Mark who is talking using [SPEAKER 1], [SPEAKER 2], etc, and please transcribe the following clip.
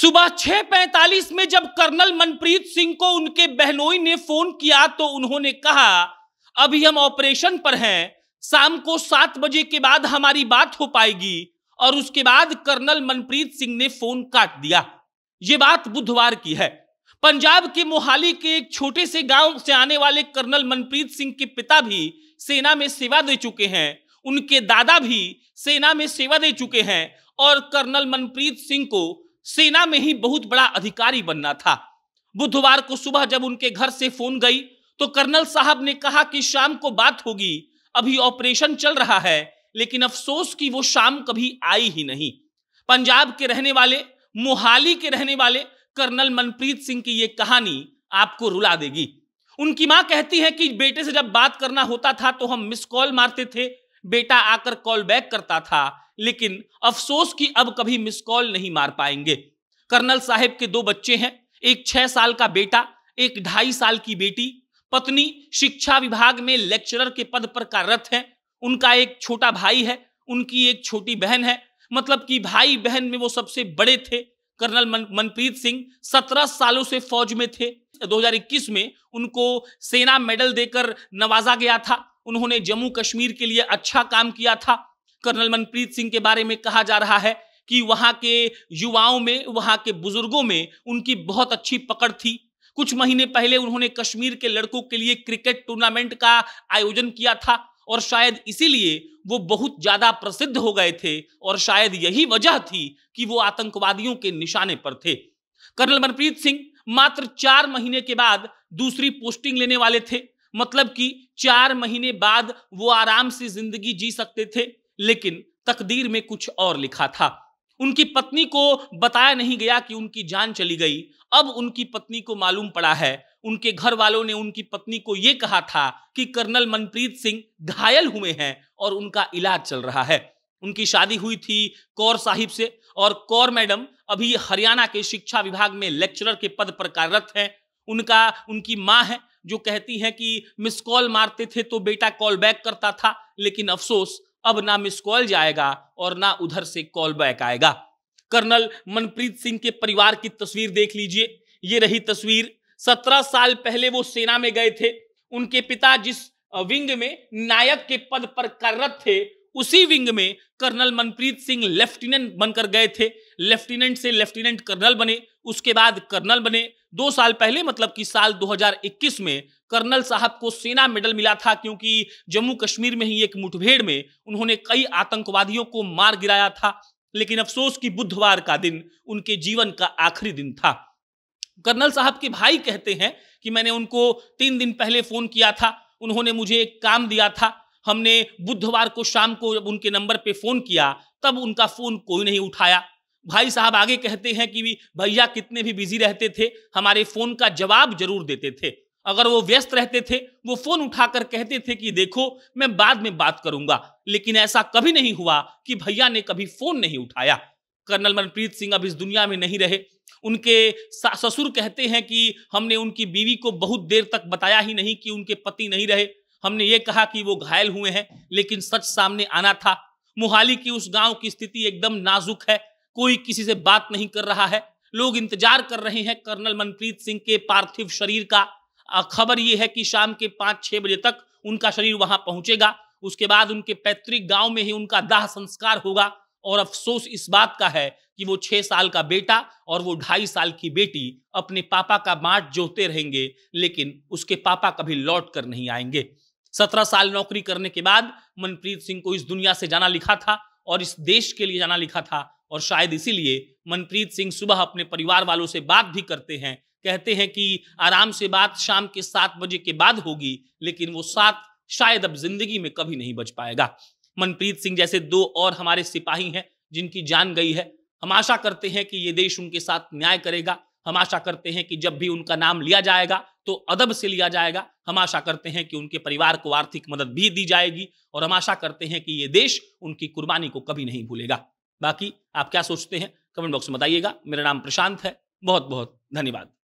[SPEAKER 1] सुबह 6:45 में जब कर्नल मनप्रीत सिंह को उनके बहनोई ने फोन किया तो उन्होंने कहा अभी हम ऑपरेशन पर हैं शाम को सात बजे के बाद हमारी बात हो पाएगी और उसके बाद कर्नल मनप्रीत सिंह ने फोन काट दिया ये बात बुधवार की है पंजाब के मोहाली के एक छोटे से गांव से आने वाले कर्नल मनप्रीत सिंह के पिता भी सेना में सेवा दे चुके हैं उनके दादा भी सेना में सेवा दे चुके हैं और कर्नल मनप्रीत सिंह को सेना में ही बहुत बड़ा अधिकारी बनना था बुधवार को सुबह जब उनके घर से फोन गई तो कर्नल साहब ने कहा कि शाम को बात होगी अभी ऑपरेशन चल रहा है लेकिन अफसोस की वो शाम कभी आई ही नहीं पंजाब के रहने वाले मोहाली के रहने वाले कर्नल मनप्रीत सिंह की ये कहानी आपको रुला देगी उनकी मां कहती है कि बेटे से जब बात करना होता था तो हम मिस कॉल मारते थे बेटा आकर कॉल बैक करता था लेकिन अफसोस कि अब कभी मिस कॉल नहीं मार पाएंगे कर्नल साहब के दो बच्चे हैं एक छह साल का बेटा एक ढाई साल की बेटी पत्नी शिक्षा विभाग में लेक्चरर के पद पर कार्यरत हैं उनका एक छोटा भाई है उनकी एक छोटी बहन है मतलब कि भाई बहन में वो सबसे बड़े थे कर्नल मन, मनप्रीत सिंह सत्रह सालों से फौज में थे 2021 में उनको सेना मेडल देकर नवाजा गया था उन्होंने जम्मू कश्मीर के लिए अच्छा काम किया था कर्नल मनप्रीत सिंह के बारे में कहा जा रहा है कि वहाँ के युवाओं में वहाँ के बुजुर्गों में उनकी बहुत अच्छी पकड़ थी कुछ महीने पहले उन्होंने कश्मीर के लड़कों के लिए क्रिकेट टूर्नामेंट का आयोजन किया था और शायद इसीलिए वो बहुत ज्यादा प्रसिद्ध हो गए थे और शायद यही वजह थी कि वो आतंकवादियों के निशाने पर थे कर्नल मनप्रीत सिंह मात्र चार महीने के बाद दूसरी पोस्टिंग लेने वाले थे मतलब कि चार महीने बाद वो आराम से जिंदगी जी सकते थे लेकिन तकदीर में कुछ और लिखा था उनकी पत्नी को बताया नहीं गया कि उनकी जान चली गई अब उनकी पत्नी को मालूम पड़ा है उनके घर वालों ने उनकी पत्नी को यह कहा था कि कर्नल मनप्रीत सिंह घायल हुए हैं और उनका इलाज चल रहा है उनकी शादी हुई थी कौर साहिब से और कौर मैडम अभी हरियाणा के शिक्षा विभाग में लेक्चरर के पद पर कार्यरत हैं उनका उनकी माँ है जो कहती हैं कि मिस कॉल मारते थे तो बेटा कॉल बैक करता था लेकिन अफसोस अब ना मिस कॉल जाएगा और ना उधर से कॉल बैक आएगा कर्नल मनप्रीत सिंह के परिवार की तस्वीर देख लीजिए ये रही तस्वीर सत्रह साल पहले वो सेना में गए थे उनके पिता जिस विंग में नायक के पद पर कार्यरत थे उसी विंग में कर्नल मनप्रीत सिंह लेफ्टिनेंट बनकर गए थे लेफ्टिनेंट से लेफ्टिनेंट कर्नल बने उसके बाद कर्नल बने दो साल पहले मतलब कि साल 2021 में कर्नल साहब को सेना मेडल मिला था क्योंकि जम्मू कश्मीर में ही एक मुठभेड़ में उन्होंने कई आतंकवादियों को मार गिराया था लेकिन अफसोस की बुधवार का दिन उनके जीवन का आखिरी दिन था कर्नल साहब के भाई कहते हैं कि मैंने उनको तीन दिन पहले फोन किया था उन्होंने मुझे एक काम दिया था हमने बुधवार को शाम को जब उनके नंबर पे फोन किया तब उनका फोन कोई नहीं उठाया भाई साहब आगे कहते हैं कि भैया कितने भी बिजी रहते थे हमारे फोन का जवाब जरूर देते थे अगर वो व्यस्त रहते थे वो फोन उठाकर कहते थे कि देखो मैं बाद में बात करूंगा लेकिन ऐसा कभी नहीं हुआ कि भैया ने कभी फोन नहीं उठाया कर्नल मनप्रीत सिंह अब इस दुनिया में नहीं रहे उनके ससुर कहते हैं कि हमने उनकी बीवी को बहुत देर तक बताया ही नहीं कि उनके पति नहीं रहे हमने ये कहा कि वो घायल हुए हैं लेकिन सच सामने आना था मोहाली की उस गांव की स्थिति एकदम नाजुक है कोई किसी से बात नहीं कर रहा है लोग इंतजार कर रहे हैं कर्नल मनप्रीत सिंह के पार्थिव शरीर का खबर यह है कि शाम के पाँच छः बजे तक उनका शरीर वहां पहुंचेगा उसके बाद उनके पैतृक गांव में ही उनका दाह संस्कार होगा और अफसोस इस बात का है कि वो छः साल का बेटा और वो ढाई साल की बेटी अपने पापा का बाट जोते रहेंगे लेकिन उसके पापा कभी लौट कर नहीं आएंगे सत्रह साल नौकरी करने के बाद मनप्रीत सिंह को इस दुनिया से जाना लिखा था और इस देश के लिए जाना लिखा था और शायद इसीलिए मनप्रीत सिंह सुबह अपने परिवार वालों से बात भी करते हैं कहते हैं कि आराम से बात शाम के सात बजे के बाद होगी लेकिन वो सात शायद अब जिंदगी में कभी नहीं बच पाएगा मनप्रीत सिंह जैसे दो और हमारे सिपाही हैं जिनकी जान गई है हम आशा करते हैं कि ये देश उनके साथ न्याय करेगा हम आशा करते हैं कि जब भी उनका नाम लिया जाएगा तो अदब से लिया जाएगा हम आशा करते हैं कि उनके परिवार को आर्थिक मदद भी दी जाएगी और हम आशा करते हैं कि ये देश उनकी कुर्बानी को कभी नहीं भूलेगा बाकी आप क्या सोचते हैं कमेंट बॉक्स में बताइएगा मेरा नाम प्रशांत है बहुत बहुत धन्यवाद